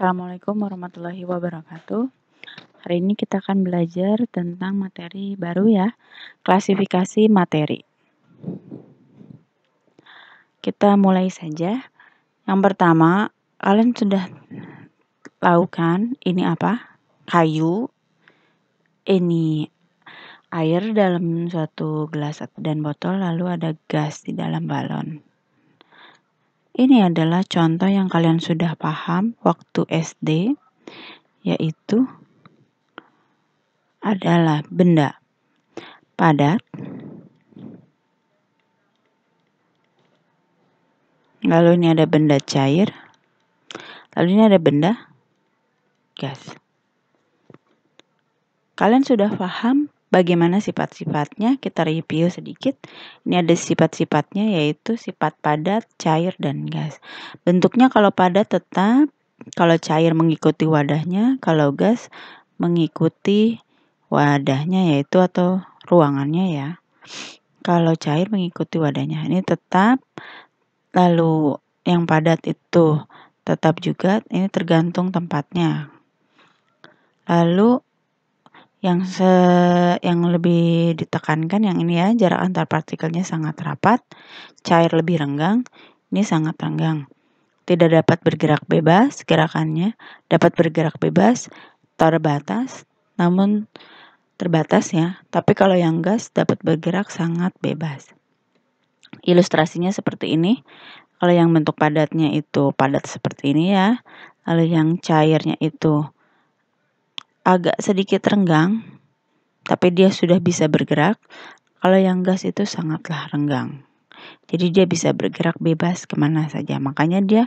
Assalamualaikum warahmatullahi wabarakatuh. Hari ini kita akan belajar tentang materi baru ya, klasifikasi materi. Kita mulai saja. Yang pertama, kalian sudah tahu kan ini apa? Kayu. Ini air dalam suatu gelas dan botol lalu ada gas di dalam balon. Ini adalah contoh yang kalian sudah paham waktu SD, yaitu adalah benda padat, lalu ini ada benda cair, lalu ini ada benda gas. Kalian sudah paham bagaimana sifat-sifatnya kita review sedikit. Ini ada sifat-sifatnya yaitu sifat padat, cair, dan gas. Bentuknya kalau padat tetap, kalau cair mengikuti wadahnya, kalau gas mengikuti wadahnya yaitu atau ruangannya ya. Kalau cair mengikuti wadahnya. Ini tetap lalu yang padat itu tetap juga ini tergantung tempatnya. Lalu yang se yang lebih ditekankan yang ini ya jarak antar partikelnya sangat rapat, cair lebih renggang, ini sangat renggang. Tidak dapat bergerak bebas, gerakannya dapat bergerak bebas, terbatas, namun terbatas ya. Tapi kalau yang gas dapat bergerak sangat bebas. Ilustrasinya seperti ini. Kalau yang bentuk padatnya itu padat seperti ini ya. kalau yang cairnya itu agak sedikit renggang, tapi dia sudah bisa bergerak. Kalau yang gas itu sangatlah renggang. Jadi dia bisa bergerak bebas kemana saja. Makanya dia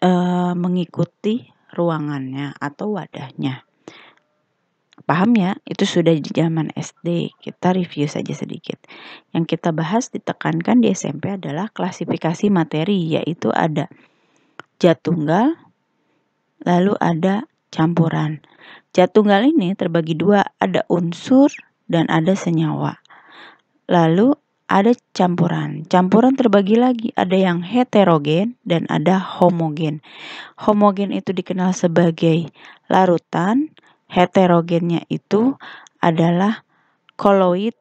e, mengikuti ruangannya atau wadahnya. Paham ya? Itu sudah di zaman SD. Kita review saja sedikit. Yang kita bahas ditekankan di SMP adalah klasifikasi materi, yaitu ada jatunggal, lalu ada campuran. Zat tunggal ini terbagi dua, ada unsur dan ada senyawa. Lalu ada campuran. Campuran terbagi lagi, ada yang heterogen dan ada homogen. Homogen itu dikenal sebagai larutan, heterogennya itu adalah koloid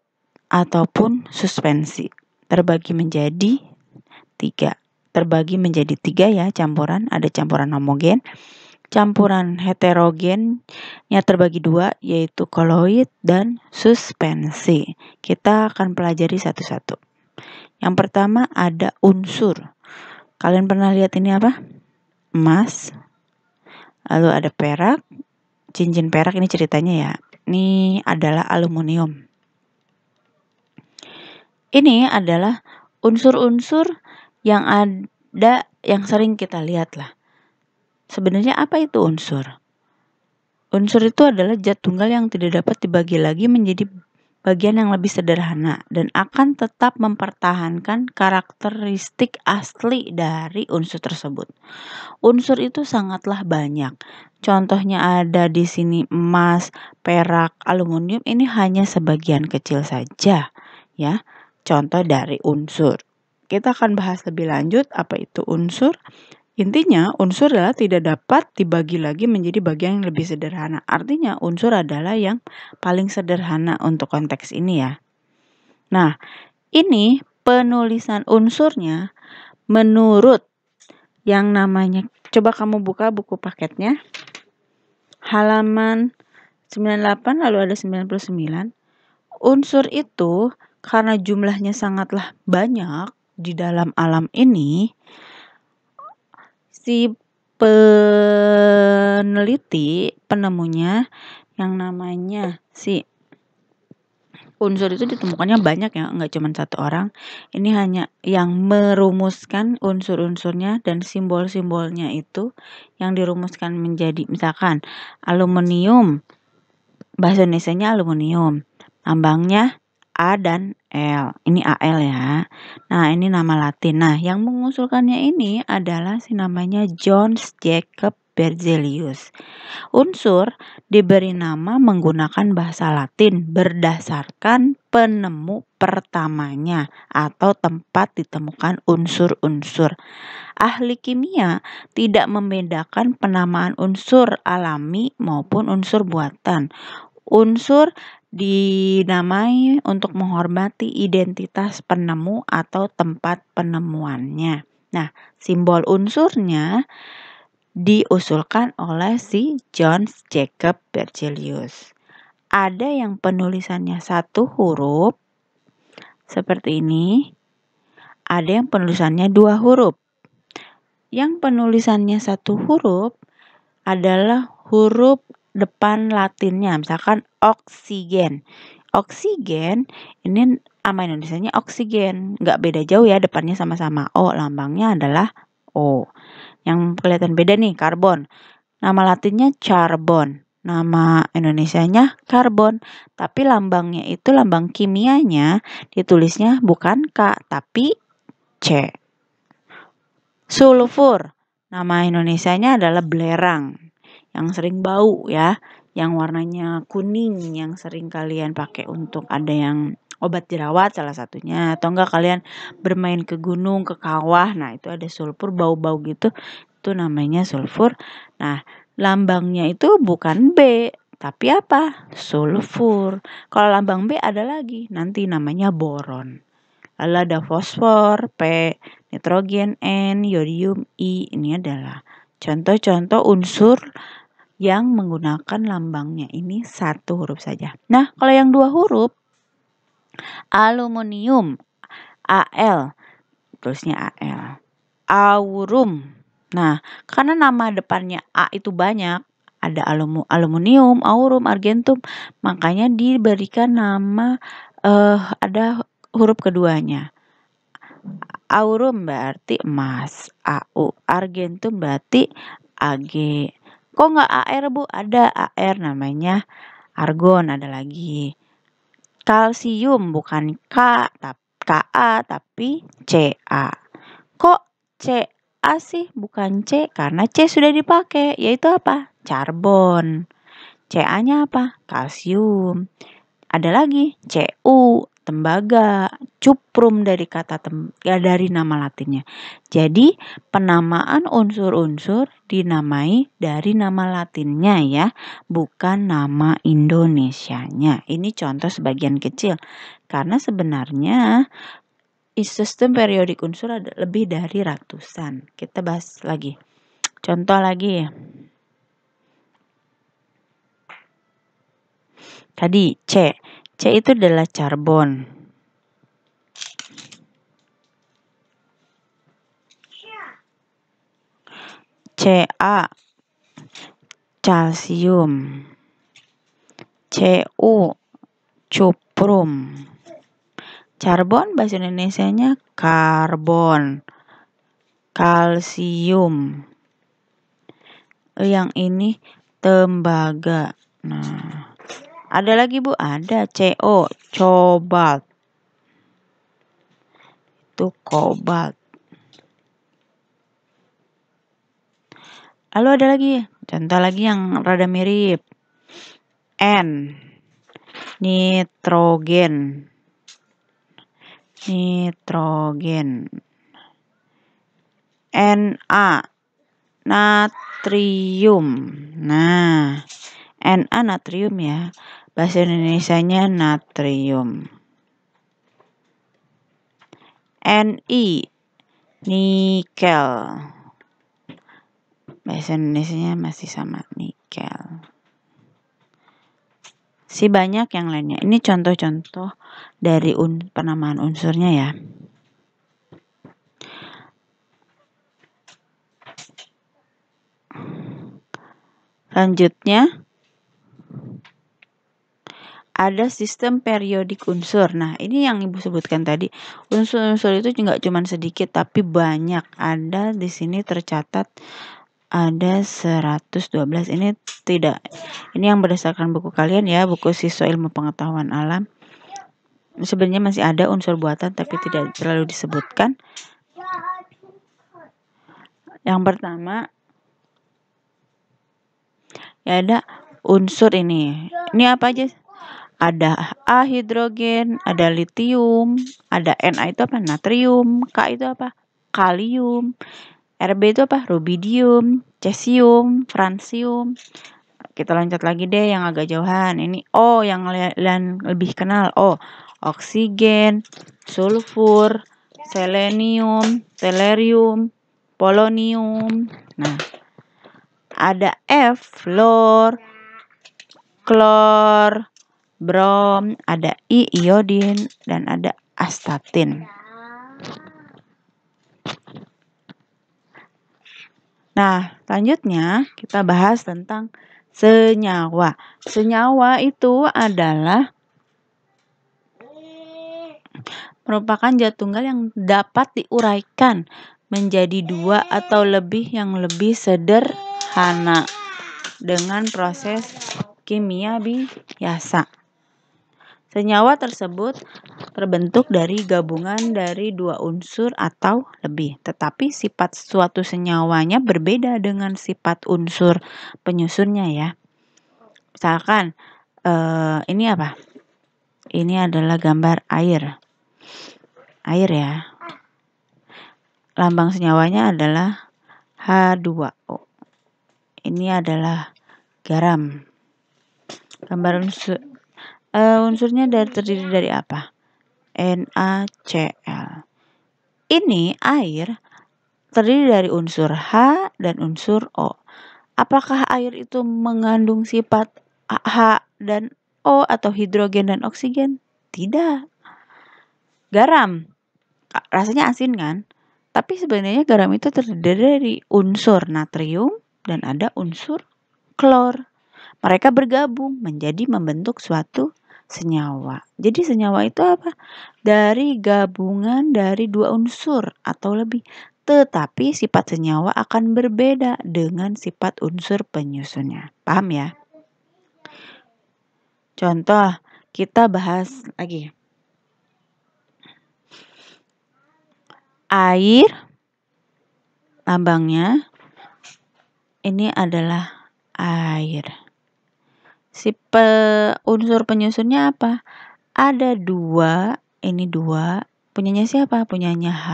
ataupun suspensi. Terbagi menjadi tiga. Terbagi menjadi tiga ya campuran. Ada campuran homogen, Campuran heterogennya terbagi dua, yaitu koloid dan suspensi. Kita akan pelajari satu-satu. Yang pertama ada unsur. Kalian pernah lihat ini apa? Emas. Lalu ada perak. Cincin perak ini ceritanya ya. Ini adalah aluminium. Ini adalah unsur-unsur yang ada yang sering kita lihat lah Sebenarnya apa itu unsur? Unsur itu adalah zat tunggal yang tidak dapat dibagi lagi menjadi bagian yang lebih sederhana dan akan tetap mempertahankan karakteristik asli dari unsur tersebut. Unsur itu sangatlah banyak. Contohnya ada di sini emas, perak, aluminium ini hanya sebagian kecil saja ya. Contoh dari unsur. Kita akan bahas lebih lanjut apa itu unsur Intinya, unsur adalah tidak dapat dibagi lagi menjadi bagian yang lebih sederhana. Artinya, unsur adalah yang paling sederhana untuk konteks ini ya. Nah, ini penulisan unsurnya menurut yang namanya coba kamu buka buku paketnya halaman 98 lalu ada 99. Unsur itu karena jumlahnya sangatlah banyak di dalam alam ini si peneliti penemunya yang namanya si unsur itu ditemukannya banyak ya nggak cuma satu orang ini hanya yang merumuskan unsur-unsurnya dan simbol-simbolnya itu yang dirumuskan menjadi misalkan aluminium bahasa Indonesia aluminium lambangnya A dan L. Ini AL ya. Nah, ini nama Latin. Nah, yang mengusulkannya ini adalah si namanya John Jacob Berzelius. Unsur diberi nama menggunakan bahasa Latin berdasarkan penemu pertamanya atau tempat ditemukan unsur-unsur. Ahli kimia tidak membedakan penamaan unsur alami maupun unsur buatan. Unsur dinamai untuk menghormati identitas penemu atau tempat penemuannya. Nah, simbol unsurnya diusulkan oleh si John Jacob Berzelius. Ada yang penulisannya satu huruf seperti ini, ada yang penulisannya dua huruf. Yang penulisannya satu huruf adalah huruf depan latinnya misalkan oksigen oksigen ini sama Indonesia-nya oksigen nggak beda jauh ya depannya sama-sama O lambangnya adalah O yang kelihatan beda nih karbon nama latinnya carbon nama indonesia nya karbon tapi lambangnya itu lambang kimianya ditulisnya bukan K tapi C sulfur nama indonesia nya adalah belerang yang sering bau ya, yang warnanya kuning yang sering kalian pakai untuk ada yang obat jerawat salah satunya atau enggak kalian bermain ke gunung, ke kawah. Nah, itu ada sulfur bau-bau gitu. Itu namanya sulfur. Nah, lambangnya itu bukan B, tapi apa? Sulfur. Kalau lambang B ada lagi, nanti namanya boron. Lalu ada fosfor, P, nitrogen, N, yodium, I. Ini adalah contoh-contoh unsur yang menggunakan lambangnya ini satu huruf saja. Nah, kalau yang dua huruf, aluminium, AL, terusnya AL, aurum. Nah, karena nama depannya A itu banyak, ada alum, aluminium, aurum, argentum, makanya diberikan nama uh, ada huruf keduanya. Aurum berarti emas, AU, argentum berarti AG, Kok nggak AR bu? Ada AR namanya argon ada lagi. Kalsium bukan K tapi KA tapi CA. Kok CA sih bukan C karena C sudah dipakai yaitu apa? Karbon. CA-nya apa? Kalsium. Ada lagi CU tembaga, cuprum dari kata tem, ya dari nama Latinnya. Jadi penamaan unsur-unsur dinamai dari nama Latinnya ya, bukan nama Indonesianya. Ini contoh sebagian kecil karena sebenarnya sistem periodik unsur ada lebih dari ratusan. Kita bahas lagi. Contoh lagi ya. Tadi C C itu adalah karbon. Ca calcium Cu cuprum Karbon bahasa Indonesia-nya karbon kalsium yang ini tembaga nah ada lagi Bu, ada CO, cobalt. Itu kobalt. Lalu ada lagi, contoh lagi yang rada mirip. N. Nitrogen. Nitrogen. Na. Natrium. Nah, Na natrium ya. Bahasa Indonesia-nya natrium. NI nikel. Bahasa Indonesia-nya masih sama nikel. Si banyak yang lainnya. Ini contoh-contoh dari un penamaan unsurnya ya. Selanjutnya, ada sistem periodik unsur. Nah, ini yang Ibu sebutkan tadi. Unsur-unsur itu juga cuma sedikit tapi banyak. Ada di sini tercatat ada 112. Ini tidak. Ini yang berdasarkan buku kalian ya, buku siswa ilmu pengetahuan alam. Sebenarnya masih ada unsur buatan tapi tidak terlalu disebutkan. Yang pertama ya ada unsur ini. Ini apa aja? ada A hidrogen, ada litium, ada Na itu apa? Natrium, K itu apa? Kalium, Rb itu apa? Rubidium, cesium, francium. Kita loncat lagi deh yang agak jauhan. Ini O yang kalian lebih kenal. O, oksigen, sulfur, selenium, telerium, polonium. Nah, ada F, fluor, klor, brom, ada I iodin, dan ada astatin. Nah, selanjutnya kita bahas tentang senyawa. Senyawa itu adalah merupakan zat tunggal yang dapat diuraikan menjadi dua atau lebih yang lebih sederhana dengan proses kimia biasa. Senyawa tersebut terbentuk dari gabungan dari dua unsur atau lebih, tetapi sifat suatu senyawanya berbeda dengan sifat unsur penyusunnya ya. Misalkan eh, ini apa? Ini adalah gambar air. Air ya. Lambang senyawanya adalah H2O. Ini adalah garam. Gambar unsur uh, unsurnya dari terdiri dari apa? NaCl. Ini air terdiri dari unsur H dan unsur O. Apakah air itu mengandung sifat H dan O atau hidrogen dan oksigen? Tidak. Garam, rasanya asin kan? Tapi sebenarnya garam itu terdiri dari unsur natrium dan ada unsur klor. Mereka bergabung menjadi membentuk suatu senyawa. Jadi senyawa itu apa? Dari gabungan dari dua unsur atau lebih. Tetapi sifat senyawa akan berbeda dengan sifat unsur penyusunnya. Paham ya? Contoh, kita bahas lagi. Air lambangnya ini adalah air si pe, unsur penyusunnya apa? Ada dua, ini dua, punyanya siapa? Punyanya H.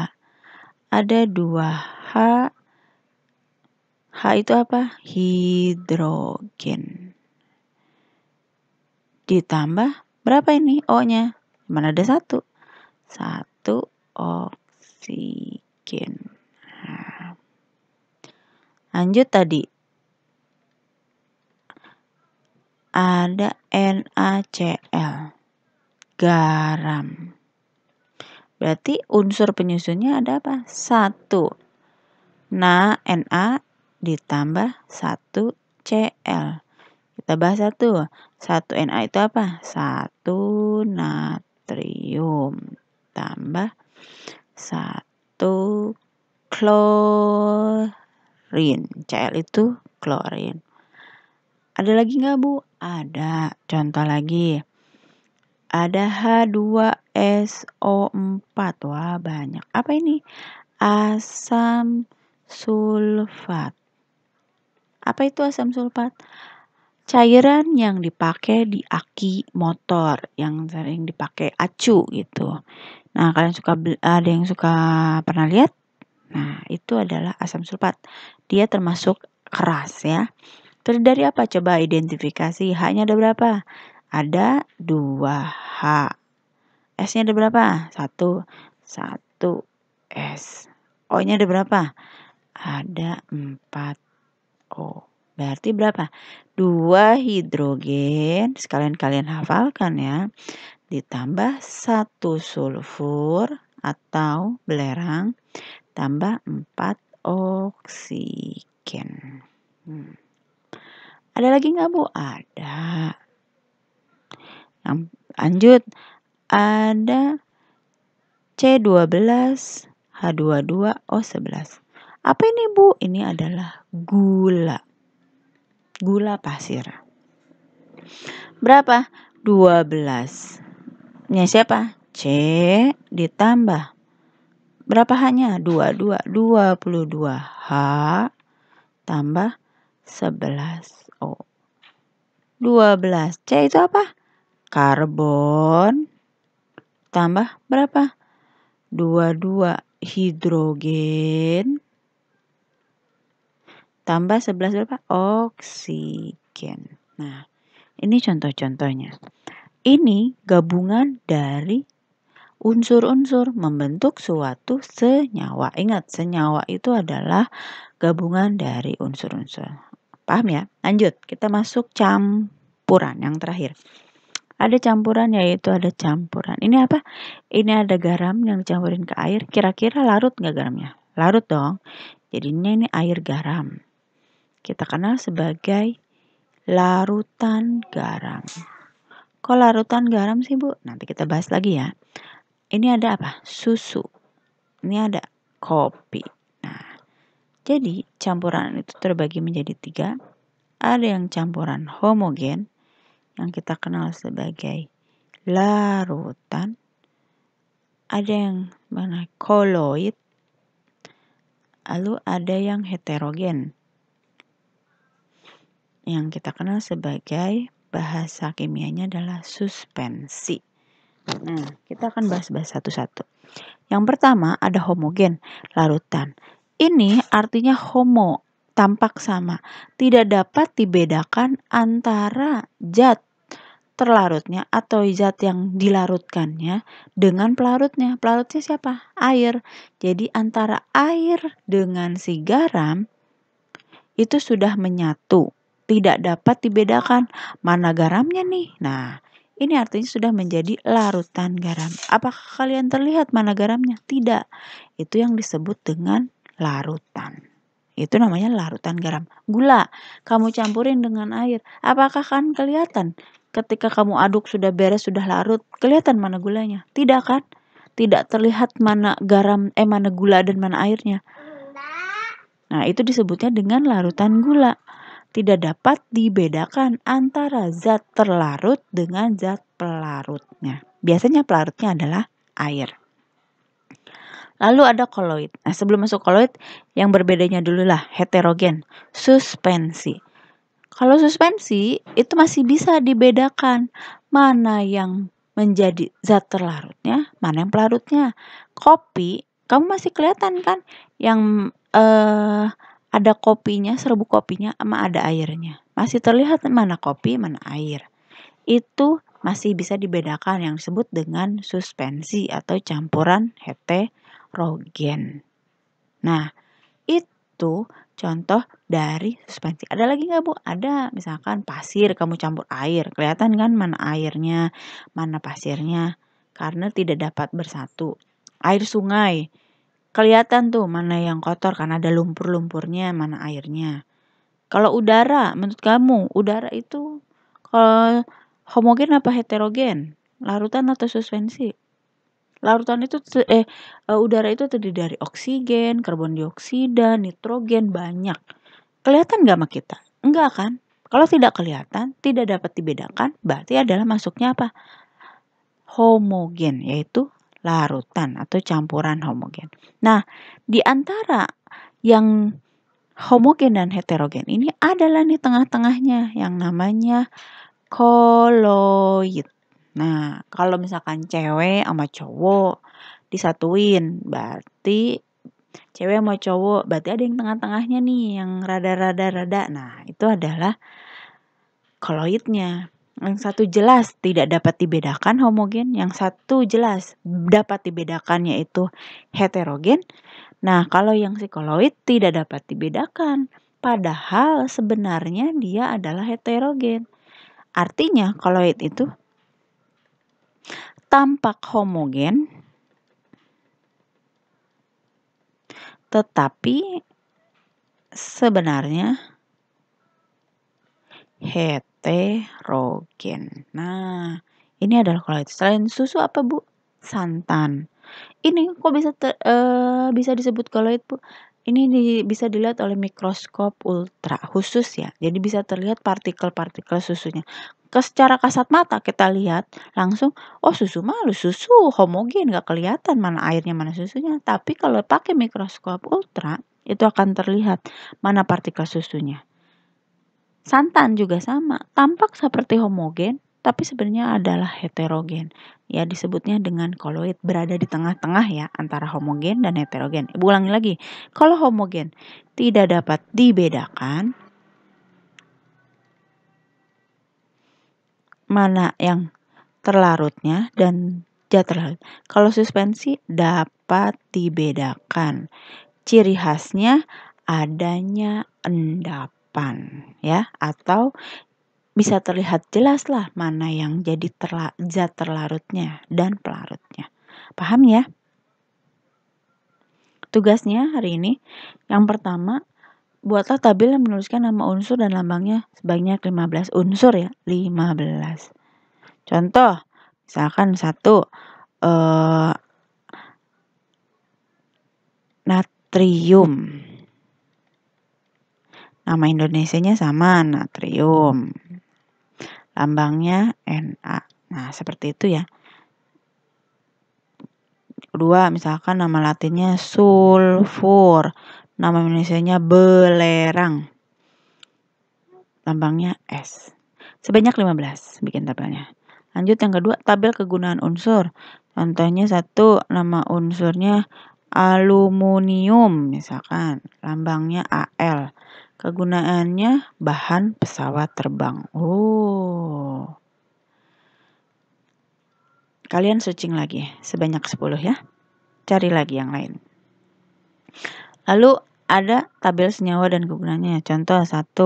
Ada dua H. H itu apa? Hidrogen. Ditambah berapa ini O-nya? Mana ada satu? Satu oksigen. Nah. Lanjut tadi ada NaCl garam. Berarti unsur penyusunnya ada apa? Satu. Na, Na ditambah satu Cl. Kita bahas satu. Satu Na itu apa? Satu natrium tambah satu klorin. Cl itu klorin. Ada lagi nggak Bu? Ada. Contoh lagi. Ada H2SO4. Wah, banyak. Apa ini? Asam sulfat. Apa itu asam sulfat? Cairan yang dipakai di aki motor, yang sering dipakai acu gitu. Nah, kalian suka ada yang suka pernah lihat? Nah, itu adalah asam sulfat. Dia termasuk keras ya. Terdiri dari apa? Coba identifikasi. H-nya ada berapa? Ada 2H. S-nya ada berapa? 1. 1 S. O-nya ada berapa? Ada 4 O. Berarti berapa? 2 hidrogen, sekalian kalian hafalkan ya, ditambah 1 sulfur atau belerang, tambah 4 oksigen. Hmm. Ada lagi nggak bu? Ada. lanjut ada C12, H22, O11. Apa ini bu? Ini adalah gula. Gula pasir. Berapa? 12. Ini siapa? C ditambah. Berapa hanya? 22. 22. H tambah 11. 12. C itu apa? Karbon. Tambah berapa? 22 hidrogen. Tambah 11 berapa? Oksigen. Nah, ini contoh-contohnya. Ini gabungan dari unsur-unsur membentuk suatu senyawa. Ingat, senyawa itu adalah gabungan dari unsur-unsur. Paham ya? Lanjut, kita masuk campuran yang terakhir. Ada campuran yaitu ada campuran. Ini apa? Ini ada garam yang dicampurin ke air. Kira-kira larut nggak garamnya? Larut dong. Jadinya ini air garam. Kita kenal sebagai larutan garam. Kok larutan garam sih bu? Nanti kita bahas lagi ya. Ini ada apa? Susu. Ini ada kopi. Jadi, campuran itu terbagi menjadi tiga. Ada yang campuran homogen, yang kita kenal sebagai larutan. Ada yang mana koloid. Lalu ada yang heterogen, yang kita kenal sebagai bahasa kimianya adalah suspensi. Nah, kita akan bahas-bahas satu-satu. Yang pertama ada homogen larutan. Ini artinya homo, tampak sama, tidak dapat dibedakan antara zat terlarutnya atau zat yang dilarutkannya dengan pelarutnya. Pelarutnya siapa? Air. Jadi antara air dengan si garam itu sudah menyatu, tidak dapat dibedakan mana garamnya nih. Nah, ini artinya sudah menjadi larutan garam. Apakah kalian terlihat mana garamnya? Tidak. Itu yang disebut dengan larutan. Itu namanya larutan garam. Gula, kamu campurin dengan air. Apakah kan kelihatan? Ketika kamu aduk sudah beres, sudah larut, kelihatan mana gulanya? Tidak kan? Tidak terlihat mana garam, eh mana gula dan mana airnya. Nah, itu disebutnya dengan larutan gula. Tidak dapat dibedakan antara zat terlarut dengan zat pelarutnya. Biasanya pelarutnya adalah air. Lalu ada koloid. Nah, sebelum masuk koloid, yang berbedanya dulu lah, heterogen, suspensi. Kalau suspensi, itu masih bisa dibedakan mana yang menjadi zat terlarutnya, mana yang pelarutnya. Kopi, kamu masih kelihatan kan yang eh, ada kopinya, serbuk kopinya, sama ada airnya. Masih terlihat mana kopi, mana air. Itu masih bisa dibedakan yang disebut dengan suspensi atau campuran heterogen rogen. Nah, itu contoh dari suspensi. Ada lagi nggak Bu? Ada, misalkan pasir kamu campur air. Kelihatan kan mana airnya, mana pasirnya. Karena tidak dapat bersatu. Air sungai. Kelihatan tuh mana yang kotor karena ada lumpur-lumpurnya, mana airnya. Kalau udara, menurut kamu, udara itu kalau eh, homogen apa heterogen? Larutan atau suspensi? Larutan itu eh, eh, udara itu terdiri dari oksigen, karbon dioksida, nitrogen, banyak. Kelihatan nggak sama kita? Enggak kan? Kalau tidak kelihatan, tidak dapat dibedakan, berarti adalah masuknya apa? Homogen, yaitu larutan atau campuran homogen. Nah, di antara yang homogen dan heterogen ini adalah nih tengah-tengahnya yang namanya koloid. Nah, kalau misalkan cewek sama cowok disatuin, berarti cewek sama cowok, berarti ada yang tengah-tengahnya nih, yang rada-rada-rada. Nah, itu adalah koloidnya. Yang satu jelas tidak dapat dibedakan homogen, yang satu jelas dapat dibedakan yaitu heterogen. Nah, kalau yang koloid tidak dapat dibedakan, padahal sebenarnya dia adalah heterogen. Artinya, koloid itu tampak homogen, tetapi sebenarnya heterogen. Nah, ini adalah kalau itu Selain susu apa bu? Santan. Ini kok bisa ter, uh, eh, bisa disebut kalau bu? Ini di, bisa dilihat oleh mikroskop ultra khusus ya. Jadi bisa terlihat partikel-partikel susunya secara kasat mata kita lihat langsung oh susu malu susu homogen gak kelihatan mana airnya mana susunya tapi kalau pakai mikroskop ultra itu akan terlihat mana partikel susunya santan juga sama tampak seperti homogen tapi sebenarnya adalah heterogen ya disebutnya dengan koloid berada di tengah-tengah ya antara homogen dan heterogen Ibu ulangi lagi kalau homogen tidak dapat dibedakan mana yang terlarutnya dan jat terlarut. Kalau suspensi dapat dibedakan. Ciri khasnya adanya endapan ya atau bisa terlihat jelas lah mana yang jadi terla zat terlarutnya dan pelarutnya. Paham ya? Tugasnya hari ini yang pertama Buatlah tabel yang menuliskan nama unsur dan lambangnya sebanyak 15 unsur ya, 15. Contoh, misalkan satu eh, natrium. Nama Indonesianya sama natrium. Lambangnya Na. Nah, seperti itu ya. dua misalkan nama latinnya sulfur. Nama Indonesia-nya belerang. Lambangnya S. Sebanyak 15 bikin tabelnya. Lanjut yang kedua, tabel kegunaan unsur. Contohnya satu, nama unsurnya aluminium misalkan. Lambangnya AL. Kegunaannya bahan pesawat terbang. Oh. Kalian searching lagi sebanyak 10 ya. Cari lagi yang lain. Lalu ada tabel senyawa dan kegunaannya. Contoh satu,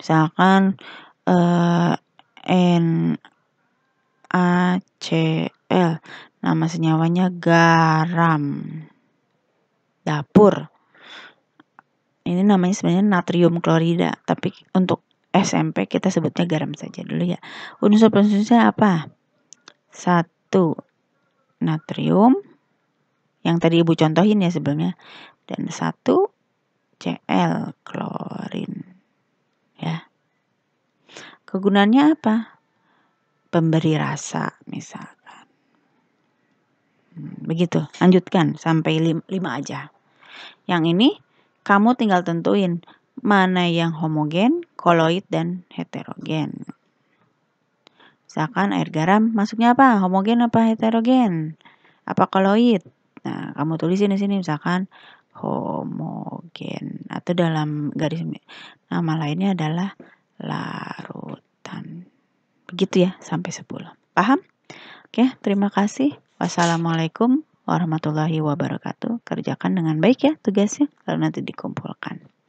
Misalkan eh, NaCl. Nama senyawanya garam. Dapur. Ini namanya sebenarnya natrium klorida, tapi untuk SMP kita sebutnya garam saja dulu ya. Unsur-unsurnya apa? Satu, natrium yang tadi Ibu contohin ya sebelumnya. Dan satu, Cl, klorin. Ya. Kegunaannya apa? Pemberi rasa misalkan. Hmm, begitu, lanjutkan sampai lima aja. Yang ini kamu tinggal tentuin mana yang homogen, koloid, dan heterogen. Misalkan air garam masuknya apa? Homogen apa heterogen? Apa koloid? Nah, kamu tulis di sini misalkan homogen atau dalam garis nama lainnya adalah larutan. Begitu ya sampai 10. Paham? Oke, terima kasih. Wassalamualaikum warahmatullahi wabarakatuh. Kerjakan dengan baik ya tugasnya, lalu nanti dikumpulkan.